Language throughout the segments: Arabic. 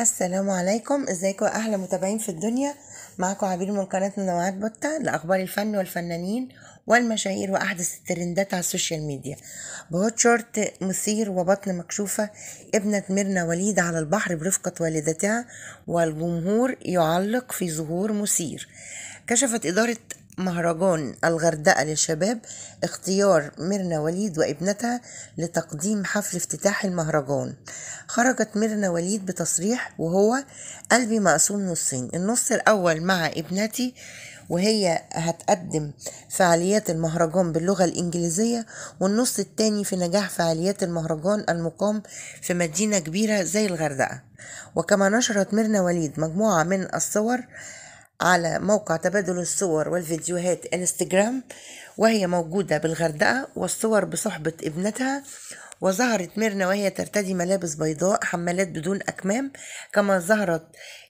السلام عليكم ازيكم اهلا متابعين في الدنيا معكم عبير من قناه منوعات بوتا لاخبار الفن والفنانين والمشاهير واحدث الترندات على السوشيال ميديا بهوت شورت مثير وبطن مكشوفه ابنه ميرنا وليد على البحر برفقه والدتها والجمهور يعلق في ظهور مثير كشفت اداره مهرجان الغردقة للشباب اختيار ميرنا وليد وابنتها لتقديم حفل افتتاح المهرجان خرجت ميرنا وليد بتصريح وهو قلبي مقسوم نصين النص الأول مع ابنتي وهي هتقدم فعاليات المهرجان باللغة الإنجليزية والنص التاني في نجاح فعاليات المهرجان المقام في مدينة كبيرة زي الغردقة وكما نشرت ميرنا وليد مجموعة من الصور على موقع تبادل الصور والفيديوهات انستجرام وهي موجودة بالغردقة والصور بصحبة ابنتها وظهرت ميرنا وهي ترتدي ملابس بيضاء حمالات بدون أكمام كما ظهرت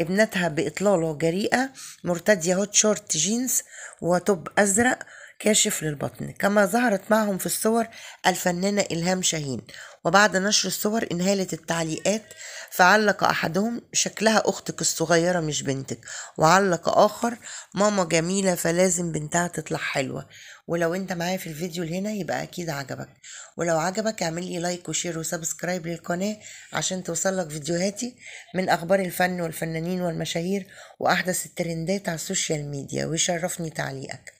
ابنتها بإطلالة جريئة مرتدية هوت شورت جينز وتوب أزرق كاشف للبطن كما ظهرت معهم في الصور الفنانة إلهام شاهين وبعد نشر الصور انهالت التعليقات فعلق أحدهم شكلها أختك الصغيرة مش بنتك وعلق آخر ماما جميلة فلازم بنتها تطلع حلوة ولو انت معايا في الفيديو لهنا يبقى أكيد عجبك ولو عجبك اعمل لي لايك وشير وسبسكرايب للقناة عشان توصلك فيديوهاتي من أخبار الفن والفنانين والمشاهير وأحدث الترندات على السوشيال ميديا ويشرفني تعليقك